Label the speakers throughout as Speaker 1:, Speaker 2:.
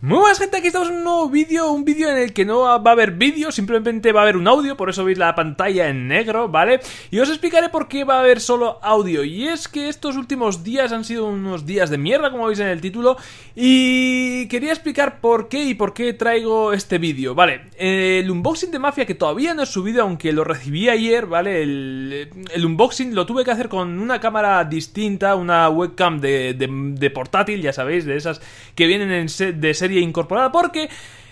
Speaker 1: Muy buenas gente, aquí estamos en un nuevo vídeo, un vídeo en el que no va a haber vídeo, simplemente va a haber un audio, por eso veis la pantalla en negro, ¿vale? Y os explicaré por qué va a haber solo audio, y es que estos últimos días han sido unos días de mierda, como veis en el título, y quería explicar por qué y por qué traigo este vídeo, ¿vale? El unboxing de Mafia que todavía no he subido, aunque lo recibí ayer, ¿vale? El, unboxing lo tuve que hacer con una cámara distinta, una webcam de, portátil, ya sabéis, de esas que vienen en set, de incorporada porque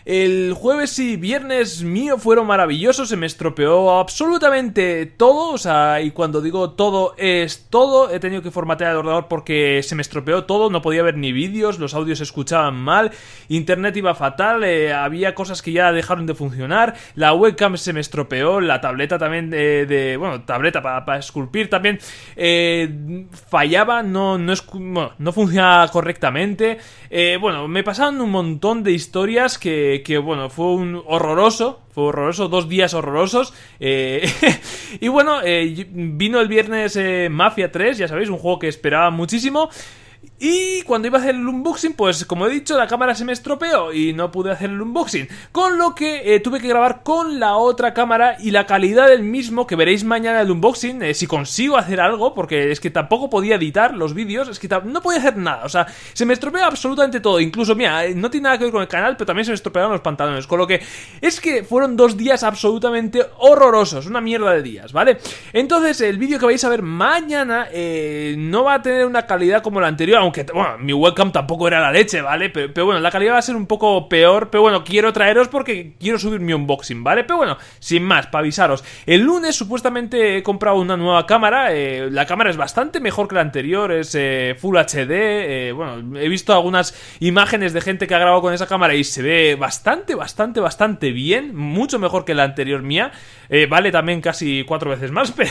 Speaker 1: el jueves y viernes mío fueron maravillosos, se me estropeó absolutamente todo, o sea, y cuando digo todo es todo, he tenido que formatear el ordenador porque se me estropeó todo, no podía ver ni vídeos, los audios se escuchaban mal, internet iba fatal, eh, había cosas que ya dejaron de funcionar, la webcam se me estropeó, la tableta también eh, de, bueno, tableta para esculpir también eh, fallaba, no, no, es, no funcionaba correctamente, bueno, me pasaron un montón de historias que eh, que bueno, fue un horroroso, fue horroroso, dos días horrorosos. Eh, y bueno, eh, vino el viernes Mafia 3, ya sabéis, un juego que esperaba muchísimo. Y cuando iba a hacer el unboxing, pues como he dicho, la cámara se me estropeó y no pude hacer el unboxing. Con lo que eh, tuve que grabar con la otra cámara y la calidad del mismo, que veréis mañana el unboxing, eh, si consigo hacer algo, porque es que tampoco podía editar los vídeos, es que no podía hacer nada. O sea, se me estropeó absolutamente todo. Incluso, mira, eh, no tiene nada que ver con el canal, pero también se me estropearon los pantalones. Con lo que es que fueron dos días absolutamente horrorosos, una mierda de días, ¿vale? Entonces, el vídeo que vais a ver mañana no va a tener una calidad como la anterior aunque bueno, mi webcam tampoco era la leche, ¿vale? Pero, bueno, la calidad va a ser un poco peor, pero bueno, quiero traeros porque quiero subir mi unboxing, ¿vale? Pero bueno, sin más, para avisaros, el lunes supuestamente he comprado una nueva cámara, eh, la cámara es bastante mejor que la anterior, es eh, Full HD, eh, bueno, he visto algunas imágenes de gente que ha grabado con esa cámara y se ve bastante, bastante, bastante bien, mucho mejor que la anterior mía, vale también casi cuatro veces más, pero...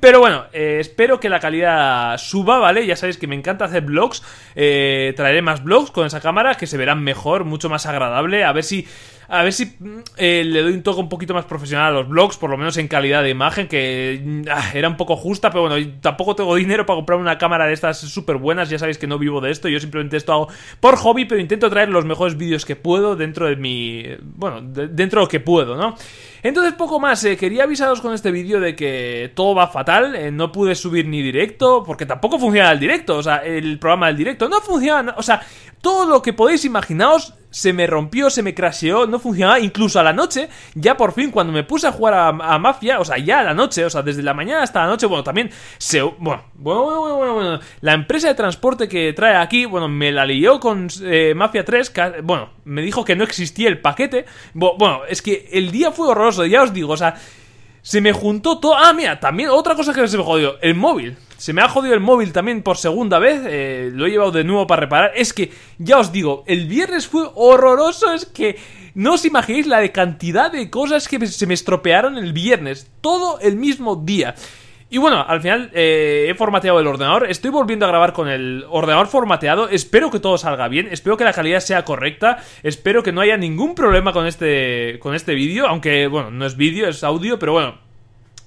Speaker 1: Pero bueno, eh, espero que la calidad suba, ¿vale? Ya sabéis que me encanta hacer vlogs. Eh, traeré más vlogs con esa cámara que se verán mejor, mucho más agradable. A ver si. A ver si mm, eh, le doy un toque un poquito más profesional a los vlogs, por lo menos en calidad de imagen, que mm, ah, era un poco justa, pero bueno, tampoco tengo dinero para comprar una cámara de estas súper buenas, ya sabéis que no vivo de esto, yo simplemente esto hago por hobby, pero intento traer los mejores vídeos que puedo dentro de mi... bueno, dentro de lo que puedo, ¿no? Entonces poco más, quería avisaros con este vídeo de que todo va fatal, eh, no pude subir ni directo, porque tampoco funcionaba el directo, o sea, el programa del directo no funcionaba, o sea, todo lo que podéis imaginaros se me rompió, se me crasheó, no funcionaba, incluso a la noche, ya por fin cuando me puse a jugar a, Mafia, o sea, ya a la noche, o sea, desde la mañana hasta la noche, bueno, también se... Bueno, bueno, bueno, bueno, bueno la empresa de transporte que trae aquí, bueno, me la lió con eh, Mafia 3, bueno, me dijo que no existía el paquete, bueno, es que el día fue horroroso, ya os digo, o sea... Se me juntó todo. Ah, mira, también otra cosa que se me jodió: el móvil. Se me ha jodido el móvil también por segunda vez. Eh, lo he llevado de nuevo para reparar. Es que, ya os digo, el viernes fue horroroso. Es que no os imaginéis la de cantidad de cosas que se me estropearon el viernes. Todo el mismo día. Y bueno, al final eh, he formateado el ordenador. Estoy volviendo a grabar con el ordenador formateado. Espero que todo salga bien. Espero que la calidad sea correcta. Espero que no haya ningún problema con este, con este vídeo. Aunque, bueno, no es vídeo, es audio. Pero bueno,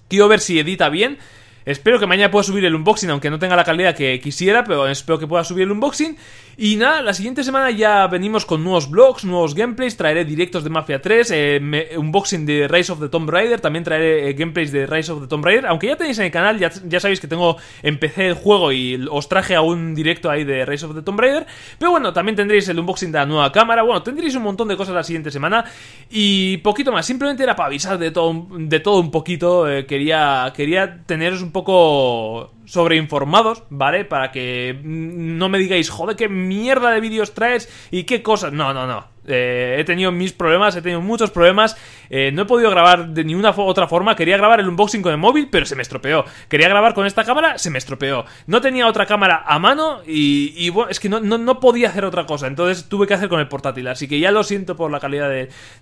Speaker 1: quiero ver si edita bien. Espero que mañana pueda subir el unboxing, aunque no tenga la calidad que quisiera, pero espero que pueda subir el unboxing. Y nada, la siguiente semana ya venimos con nuevos blogs, nuevos gameplays, traeré directos de Mafia 3, eh, unboxing de Rise of the Tomb Raider, también traeré eh, gameplays de Rise of the Tomb Raider, aunque ya tenéis en el canal, ya, ya, sabéis que tengo, empecé el juego y os traje a un directo ahí de Rise of the Tomb Raider, pero bueno, también tendréis el unboxing de la nueva cámara, bueno, tendréis un montón de cosas la siguiente semana y poquito más, simplemente era para avisar de todo, de todo un poquito, eh, quería, quería teneros un poco sobreinformados, ¿vale? Para que mm, no me digáis, joder, qué mierda de vídeos traes y qué cosas. No, no, no. Eh, he tenido mis problemas, he tenido muchos problemas. Eh, no he podido grabar de ninguna otra forma. Quería grabar el unboxing con el móvil, pero se me estropeó. Quería grabar con esta cámara, se me estropeó. No tenía otra cámara a mano y, bueno, es que no, no, podía hacer otra cosa. Entonces tuve que hacer con el portátil. Así que ya lo siento por la calidad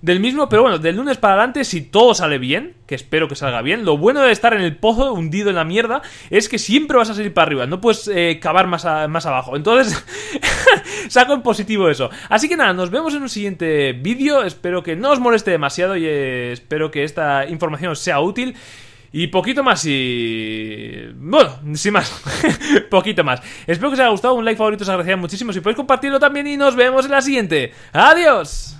Speaker 1: del mismo. Pero bueno, del lunes para adelante, si todo sale bien, que espero que salga bien. Lo bueno de estar en el pozo, hundido en la mierda, es que siempre vas a salir para arriba, no puedes eh, cavar más, más abajo. Entonces, saco en positivo eso. Así que nada, nos vemos en un siguiente vídeo. Espero que no os moleste demasiado y eh, espero que esta información os sea útil. Y poquito más y... Bueno, sin más. poquito más. Espero que os haya gustado. Un like favorito os agradecería muchísimo. Si podéis compartirlo también y nos vemos en la siguiente. ¡Adiós!